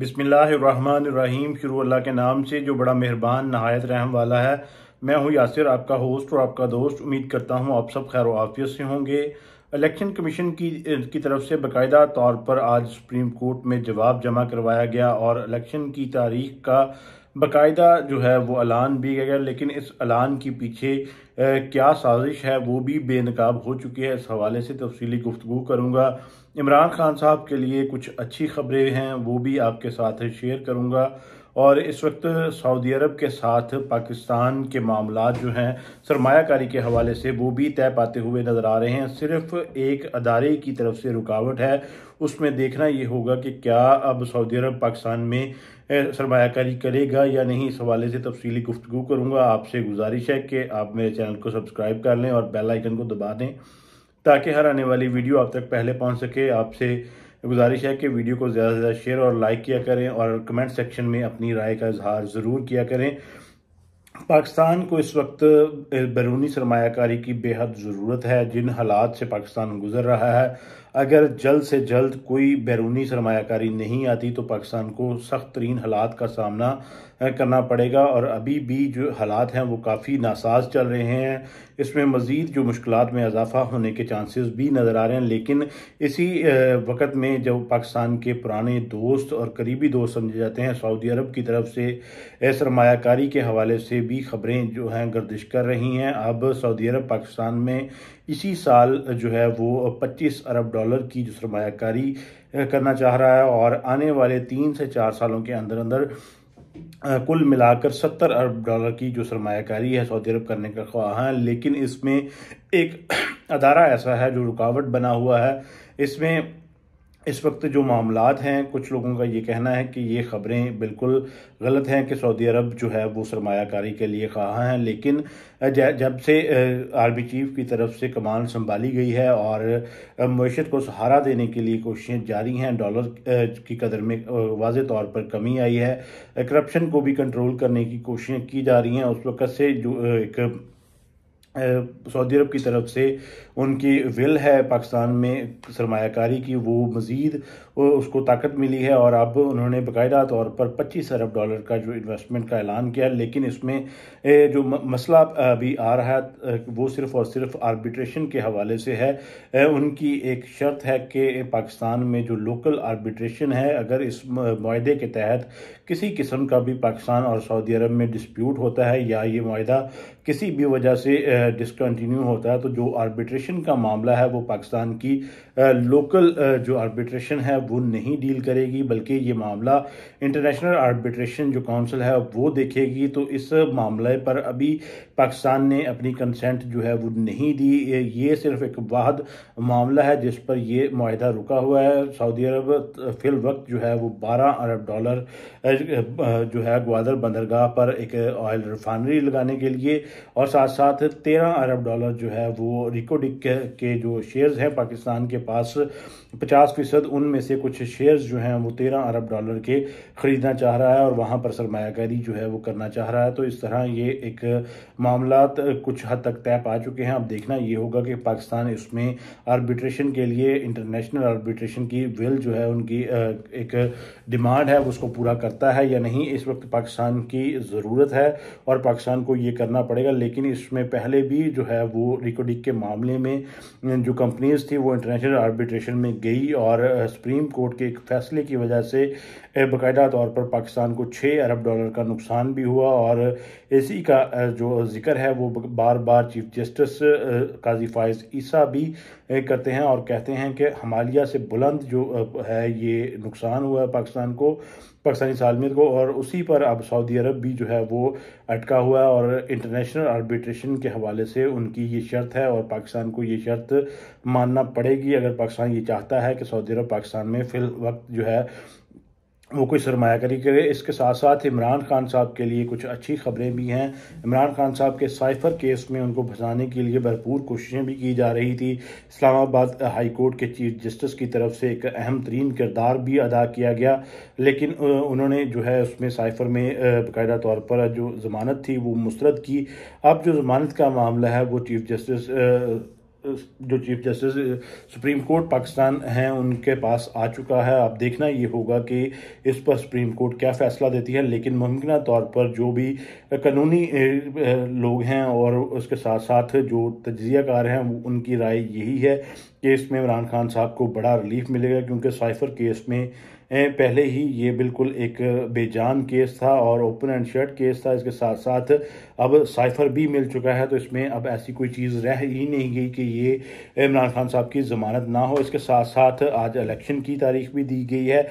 बिसमीम शुरू अल्लाह के नाम से जो बड़ा मेहरबान नहायत रहम वाला है मैं हूं यासिर आपका होस्ट और आपका दोस्त उम्मीद करता हूं आप सब खैर आफियत से होंगे इलेक्शन कमीशन की की तरफ से बाकायदा तौर पर आज सुप्रीम कोर्ट में जवाब जमा करवाया गया और इलेक्शन की तारीख का बाकायदा जो है वो ऐलान भी किया गया लेकिन इस ऐलान के पीछे क्या साजिश है वो भी बेनकाब हो चुकी है इस हवाले से तफसीली गुफ्तु करूँगा इमरान खान साहब के लिए कुछ अच्छी खबरें हैं वो भी आपके साथ शेयर करूँगा और इस वक्त सऊदी अरब के साथ पाकिस्तान के मामला जो हैं सरमाकारी के हवाले से वो भी तय पाते हुए नज़र आ रहे हैं सिर्फ एक अदारे की तरफ से रुकावट है उसमें देखना ये होगा कि क्या अब सऊदी अरब पाकिस्तान में सरमाकारी करेगा या नहीं इस हवाले से तफसली गुफ्तु करूँगा आपसे गुजारिश है कि आप मेरे चैनल को सब्सक्राइब कर लें और बेलाइकन को दबा दें ताकि हर आने वाली वीडियो आप तक पहले पहुँच सके आपसे गुजारिश है कि वीडियो को ज़्यादा से ज़्यादा शेयर और लाइक किया करें और कमेंट सेक्शन में अपनी राय का इजहार ज़रूर किया करें पाकिस्तान को इस वक्त बैरूनी सरमाकारी की बेहद ज़रूरत है जिन हालात से पाकिस्तान गुजर रहा है अगर जल्द से जल्द कोई बैरूनी सरमाकारी नहीं आती तो पाकिस्तान को सख्त तरीन हालात का सामना करना पड़ेगा और अभी भी जो हालात हैं वो काफ़ी नासाज चल रहे हैं इसमें मज़ीद जो मुश्किल में इजाफा होने के चांसेस भी नज़र आ रहे हैं लेकिन इसी वक्त में जब पाकिस्तान के पुराने दोस्त और करीबी दोस्त समझे जाते हैं सऊदी अरब की तरफ से सरमाकारी के हवाले से भी खबरें जो हैं गर्दिश कर रही हैं अब सऊदी अरब पाकिस्तान में इसी साल जो है वो पच्चीस अरब डॉलर की जो सरमाकारी करना चाह रहा है और आने वाले तीन से चार सालों के अंदर अंदर कुल मिलाकर 70 अरब डॉलर की जो सरमाकारी है सऊदी अरब करने का ख्वाह है लेकिन इसमें एक अदारा ऐसा है जो रुकावट बना हुआ है इसमें इस वक्त जो मामला हैं कुछ लोगों का ये कहना है कि ये ख़बरें बिल्कुल गलत हैं कि सऊदी अरब जो है वो सरमाकारी के लिए कहा है लेकिन जब से आर्मी चीफ की तरफ से कमान संभाली गई है और मीशत को सहारा देने के लिए कोशिशें जारी हैं डॉलर की कदर में वाज तौर पर कमी आई है करप्शन को भी कंट्रोल करने की कोशिशें की जा रही हैं उस वक्त से जो एक सऊदी अरब की तरफ से उनकी विल है पाकिस्तान में सरमाकारी की वो मज़ीद वो उसको ताकत मिली है और अब उन्होंने बाकायदा तौर पर पच्चीस अरब डॉलर का जो इन्वेस्टमेंट का ऐलान किया लेकिन इसमें जो मसला अभी आ रहा है वो सिर्फ और सिर्फ आर्बिट्रेशन के हवाले से है उनकी एक शर्त है कि पाकिस्तान में जो लोकल आर्बिट्रेशन है अगर इस माहे के तहत किसी किस्म का भी पाकिस्तान और सऊदी अरब में डिस्प्यूट होता है या ये माहा किसी भी वजह से डिसकन्टीन्यू होता है तो जो आर्बिट्रेशन का मामला है वो पाकिस्तान की लोकल जो आर्बिट्रेशन है वो नहीं डील करेगी बल्कि ये मामला इंटरनेशनल आर्बिट्रेशन जो काउंसिल है वो देखेगी तो इस मामले पर अभी पाकिस्तान ने अपनी कंसेंट जो है वो नहीं दी ये सिर्फ एक वाद मामला है जिस पर ये माहा रुका हुआ है सऊदी अरब फिल वक्त जो है वो बारह अरब डॉलर जो है ग्वादर बंदरगाह पर एक ऑयल रिफाइनरी लगाने के लिए और साथ साथ तेरह अरब डॉलर जो है वो रिकोडिक के जो शेयर्स हैं पाकिस्तान के पास पचास फीसद उनमें से कुछ शेयर्स जो हैं वो तेरह अरब डॉलर के ख़रीदना चाह रहा है और वहाँ पर सरमाकारी जो है वो करना चाह रहा है तो इस तरह ये एक मामला कुछ हद तक तय पा चुके हैं अब देखना ये होगा कि पाकिस्तान इसमें आर्बिट्रेशन के लिए इंटरनेशनल आर्बिट्रेशन की विल जो है उनकी एक डिमांड है उसको पूरा करता है या नहीं इस वक्त पाकिस्तान की ज़रूरत है और पाकिस्तान को ये करना पड़ेगा लेकिन इसमें पहले भी जो है वो रिकोडिक के मामले में जो कंपनीज थी वो इंटरनेशनल आर्बिट्रेशन में गई और सुप्रीम कोर्ट के एक फैसले की वजह से बाकायदा तौर पर पाकिस्तान को छः अरब डॉलर का नुकसान भी हुआ और इसी का जो जिक्र है वो बार बार चीफ जस्टिस काजी फायज ईसा भी करते हैं और कहते हैं कि हमालिया से बुलंद जो है ये नुकसान हुआ है पाकिस्तान को पाकिस्तानी सालमियत को और उसी पर अब सऊदी अरब भी जो है वो अटका हुआ है और इंटरनेशनल आर्बिट्रेशन के हवाले से उनकी ये शर्त है और पाकिस्तान को ये शर्त मानना पड़ेगी अगर अगर पाकिस्तान ये चाहता है कि सऊदी अरब पाकिस्तान में फिल वक्त जो है वो कोई सरमाकारी करे इसके साथ साथ इमरान खान साहब के लिए कुछ अच्छी खबरें भी हैं इमरान खान साहब के साइफर केस में उनको फंसाने के लिए भरपूर कोशिशें भी की जा रही थी इस्लामाबाद हाई कोर्ट के चीफ जस्टिस की तरफ से एक अहम तरीन किरदार भी अदा किया गया लेकिन उन्होंने जो है उसमें साइफर में बाकायदा तौर पर जो ज़मानत थी वो मुस्रद की अब जो ज़मानत का मामला है वो चीफ जस्टिस जो chief justice supreme court Pakistan हैं उनके पास आ चुका है अब देखना ये होगा कि इस पर सुप्रीम कोर्ट क्या फ़ैसला देती है लेकिन मुमकिन तौर पर जो भी कानूनी लोग हैं और उसके साथ साथ जो तजिया कार हैं उनकी राय यही है केस में इमरान खान साहब को बड़ा रिलीफ मिलेगा क्योंकि साइफर केस में पहले ही ये बिल्कुल एक बेजान केस था और ओपन एंड शर्ट केस था इसके साथ साथ अब साइफर भी मिल चुका है तो इसमें अब ऐसी कोई चीज़ रह ही नहीं गई कि ये इमरान खान साहब की ज़मानत ना हो इसके साथ साथ आज इलेक्शन की तारीख भी दी गई है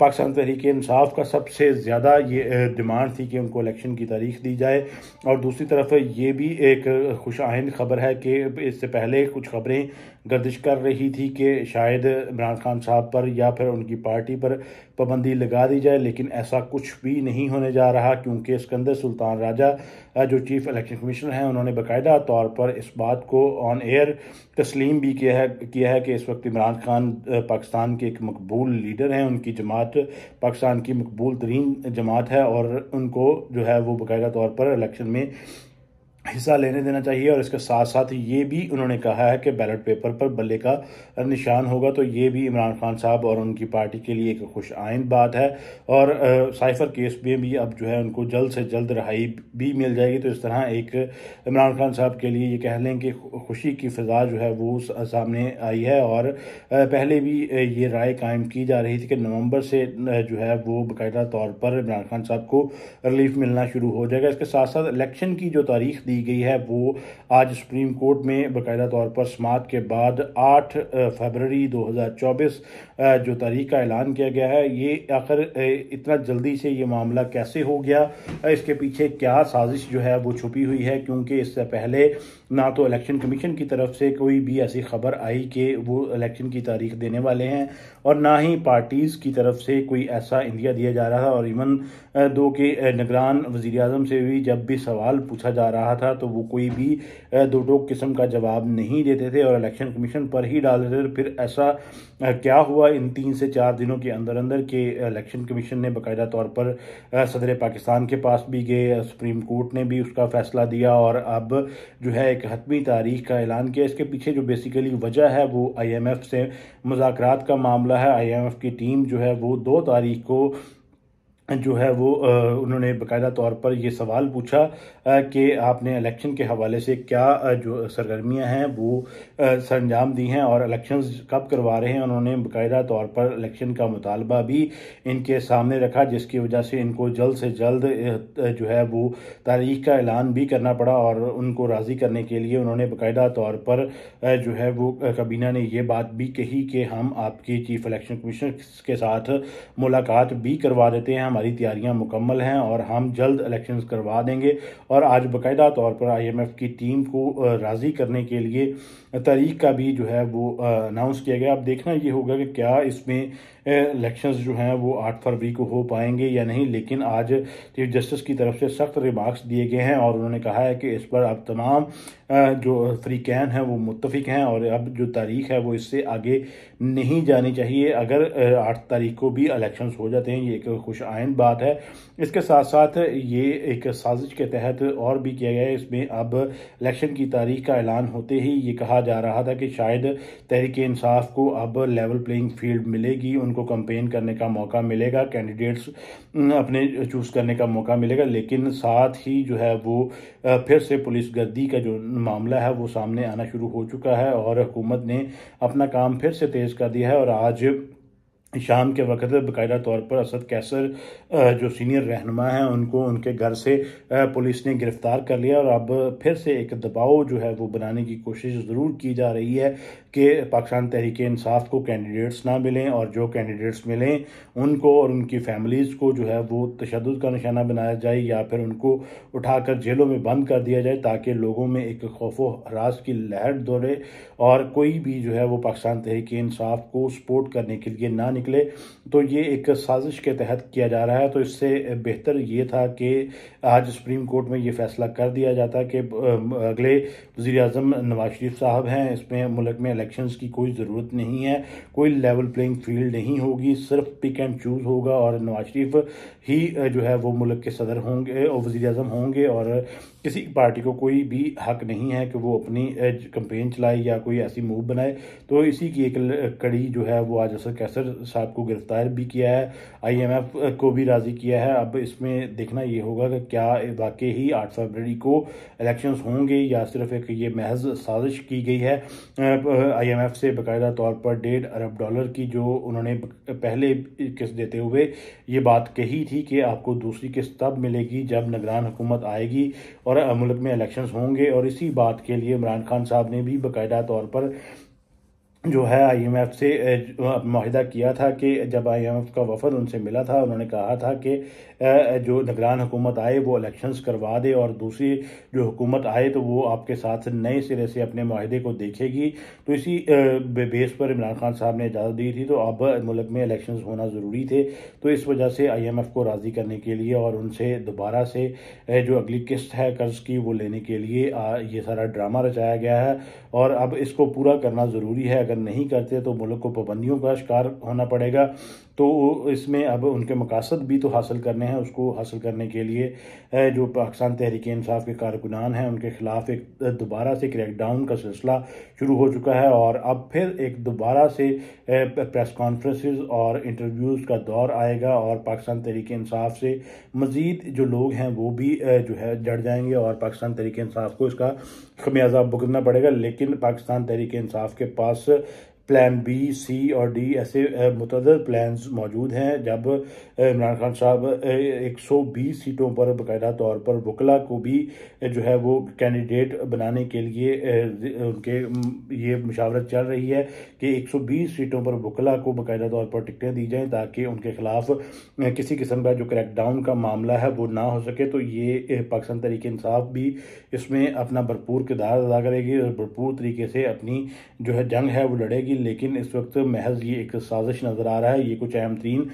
पाकिस्तान तहरीक इंसाफ का सबसे ज़्यादा ये डिमांड थी कि उनको इलेक्शन की तारीख दी जाए और दूसरी तरफ ये भी एक खुश खबर है कि इससे पहले कुछ खबरें गर्दिश कर रही थी कि शायद इमरान खान साहब पर या फिर उनकी पार्टी पर पाबंदी लगा दी जाए लेकिन ऐसा कुछ भी नहीं होने जा रहा क्योंकि सिकंदर सुल्तान राजा जो चीफ इलेक्शन कमिश्नर हैं उन्होंने बाकायदा तौर पर इस बात को ऑन एयर तस्लीम भी किया है किया है कि इस वक्त इमरान खान पाकिस्तान के एक मकबूल लीडर हैं उनकी जमात पाकिस्तान की मकबूल तरीन जमात है और उनको जो है वो बाकायदा तौर पर इलेक्शन में हिस्सा लेने देना चाहिए और इसके साथ साथ ये भी उन्होंने कहा है कि बैलेट पेपर पर बल्ले का निशान होगा तो ये भी इमरान खान साहब और उनकी पार्टी के लिए एक खुश आइंद बात है और आ, साइफर केस में भी अब जो है उनको जल्द से जल्द रहाई भी मिल जाएगी तो इस तरह एक इमरान खान साहब के लिए ये कह लें कि खुशी की फिजा जो है वो सामने आई है और पहले भी ये राय कायम की जा रही थी कि नवंबर से जो है वो बाकायदा तौर पर इमरान खान साहब को रिलीफ मिलना शुरू हो जाएगा इसके साथ साथ इलेक्शन की जो तारीख दी दी गई है वो आज सुप्रीम कोर्ट में बाकायदा तौर पर समात के बाद 8 फरवरी 2024 जो तारीख का ऐलान किया गया है ये आखिर इतना जल्दी से ये मामला कैसे हो गया इसके पीछे क्या साजिश जो है वो छुपी हुई है क्योंकि इससे पहले ना तो इलेक्शन कमीशन की तरफ से कोई भी ऐसी खबर आई कि वो इलेक्शन की तारीख देने वाले हैं और ना ही पार्टीज़ की तरफ से कोई ऐसा इंडिया दिया जा रहा था और इवन दो के निगरान वज़ी अजम से भी जब भी सवाल पूछा जा रहा था तो वो कोई भी दो टोक किस्म का जवाब नहीं देते थे और इलेक्शन कमीशन पर ही डाल देते थे फिर ऐसा क्या हुआ इन तीन से चार दिनों के अंदर अंदर के इलेक्शन कमीशन ने बाकायदा तौर पर सदर पाकिस्तान के पास भी गए सुप्रीम कोर्ट ने भी उसका फैसला दिया और अब जो है एक हतमी तारीख का ऐलान किया इसके पीछे जो बेसिकली वजह है वो आईएमएफ से मुजाकर का मामला है आईएमएफ की टीम जो है वो दो तारीख को जो है वो उन्होंने बकायदा तौर पर ये सवाल पूछा कि आपने इलेक्शन के हवाले से क्या जो सरगर्मियाँ हैं वो सर अंजाम दी हैं और इलेक्शन कब करवा रहे हैं उन्होंने बाकायदा तौर पर इलेक्शन का मुतालबा भी इनके सामने रखा जिसकी वजह से इनको जल्द से जल्द जो है वो तारीख का ऐलान भी करना पड़ा और उनको राज़ी करने के लिए उन्होंने बाकायदा तौर पर जो है वो कबीना ने यह बात भी कही कि हम आपके चीफ इलेक्शन कमीशन के साथ मुलाकात भी करवा देते हैं हमारी तैयारियां मुकम्मल हैं और हम जल्द इलेक्शन करवा देंगे और आज बाकायदा तौर पर आईएमएफ की टीम को राज़ी करने के लिए तारीख का भी जो है वो अनाउंस किया गया अब देखना ये होगा कि क्या इसमें इलेक्शंस जो हैं वो आठ फरवरी को हो पाएंगे या नहीं लेकिन आज चीफ जस्टिस की तरफ से सख्त रिमार्क्स दिए गए हैं और उन्होंने कहा है कि इस पर अब तमाम जो फ्रीकैन हैं वो मुतफिक हैं और अब जो तारीख है वो इससे आगे नहीं जानी चाहिए अगर आठ तारीख को भी इलेक्शन हो जाते हैं ये एक खुश आयन बात है इसके साथ साथ ये एक साजिश के तहत और भी किया गया है इसमें अब इलेक्शन की तारीख का ऐलान होते ही ये कहा जा रहा था कि शायद तहरीक इंसाफ को अब लेवल प्लेइंग फील्ड मिलेगी उन उनको कंपेन करने का मौका मिलेगा कैंडिडेट्स अपने चूज़ करने का मौका मिलेगा लेकिन साथ ही जो है वो फिर से पुलिस गर्दी का जो मामला है वो सामने आना शुरू हो चुका है और हुकूमत ने अपना काम फिर से तेज़ कर दिया है और आज शाम के वक्त बाकायदा तौर पर असद कैसर जो सीनियर रहनुमा हैं उनको उनके घर से पुलिस ने गिरफ्तार कर लिया और अब फिर से एक दबाव जो है वो बनाने की कोशिश ज़रूर की जा रही है कि पाकिस्तान तहरीक इंसाफ को कैंडिडेट्स ना मिलें और जो कैंडिडेट्स मिलें उनको और उनकी फैमिलीज़ को जो है वो तशद का निशाना बनाया जाए या फिर उनको उठाकर जेलों में बंद कर दिया जाए ताकि लोगों में एक खौफ हरास की लहर दौड़े और कोई भी जो है वो पाकिस्तान तहरीक इंसाफ को सपोर्ट करने के लिए ना निकले तो ये एक साजिश के तहत किया जा रहा है तो इससे बेहतर ये था कि आज सुप्रीम कोर्ट में ये फैसला कर दिया जाता कि अगले वज़ी अजम नवाज शरीफ साहब हैं इसमें मुल्क में कनेक्शंस की कोई ज़रूरत नहीं है कोई लेवल प्लेइंग फील्ड नहीं होगी सिर्फ पिक एंड चूज़ होगा और नवाज शरीफ ही जो है वो मुल्क के सदर होंगे और वजी अजम होंगे और किसी पार्टी को कोई भी हक नहीं है कि वो अपनी कंपेन चलाए या कोई ऐसी मूव बनाए तो इसी की एक कड़ी जो है वो आज असर कैसर साहब को गिरफ्तार भी किया है आईएमएफ को भी राज़ी किया है अब इसमें देखना ये होगा कि क्या वाकई ही आठ फरवरी को इलेक्शंस होंगे या सिर्फ एक ये महज साजिश की गई है आईएमएफ से बाकायदा तौर पर डेढ़ अरब डॉलर की जो उन्होंने पहले किस्त देते हुए ये बात कही थी कि आपको दूसरी किस्त तब मिलेगी जब निगरान हुकूमत आएगी और मुल्क में इलेक्शंस होंगे और इसी बात के लिए इमरान खान साहब ने भी बाकायदा तौर पर जो है आईएमएफ से माहिदा किया था कि जब आईएमएफ का वफद उनसे मिला था उन्होंने कहा था कि जो निगरान हुकूमत आए वो इलेक्शंस करवा दे और दूसरी जो हुकूमत आए तो वो आपके साथ नए सिरे से अपने माहदे को देखेगी तो इसी बेस पर इमरान खान साहब ने इजाज़त दी थी तो अब मुल्क में इलेक्शंस होना ज़रूरी थे तो इस वजह से आईएमएफ को राज़ी करने के लिए और उनसे दोबारा से जो अगली किस्त है कर्ज़ की वो लेने के लिए ये सारा ड्रामा रचाया गया है और अब इसको पूरा करना ज़रूरी है अगर नहीं करते तो मुल्क को पाबंदियों का शिकार होना पड़ेगा तो इसमें अब उनके मकासद भी तो हासिल करने हैं उसको हासिल करने के लिए जो पाकिस्तान तहरीक इंसाफ के कारकुनान हैं उनके ख़िलाफ़ एक दोबारा से क्रैकडाउन का सिलसिला शुरू हो चुका है और अब फिर एक दोबारा से प्रेस कॉन्फ्रेंसेस और इंटरव्यूज़ का दौर आएगा और पाकिस्तान तहरीक इंसाफ से मज़ीद जो लोग हैं वो भी जो है जड़ जाएंगे और पाकिस्तान तहरीक इंसाफ को इसका खमियाजा भुगतना पड़ेगा लेकिन पाकिस्तान तहरीक इंसाफ के पास प्लान बी सी और डी ऐसे मुतद प्लान मौजूद हैं जब इमरान खान साहब 120 सीटों पर बाकायदा तौर पर वकला को भी जो है वो कैंडिडेट बनाने के लिए उनके ये मशावरत चल रही है कि 120 सीटों पर वकला को बाकायदा तौर पर टिकटें दी जाएँ ताकि उनके खिलाफ किसी किस्म का जो क्रैकडाउन का मामला है वो ना हो सके तो ये पाकिस्तान तरीके इंसाफ भी इसमें अपना भरपूर किरदार अदा करेगी और भरपूर तरीके से अपनी जो है जंग है वो लड़ेगी थी लेकिन इस वक्त महज ये एक साजिश नज़र आ रहा है ये कुछ अहम तरीन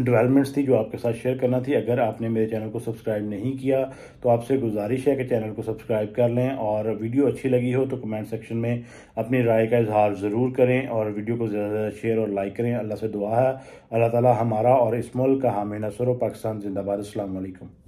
डेवलपमेंट्स हम्म, थी जो आपके साथ शेयर करना थी अगर आपने मेरे चैनल को सब्सक्राइब नहीं किया तो आपसे गुजारिश है कि चैनल को सब्सक्राइब कर लें और वीडियो अच्छी लगी हो तो कमेंट सेक्शन में अपनी राय का इजहार ज़रूर करें और वीडियो को ज़्यादा से ज़्यादा शेयर और लाइक करें अल्लाह से दुआ है अल्लाह ताला हमारा और इस मुल्क का हामी नसर पाकिस्तान जिंदाबाद अल्लाम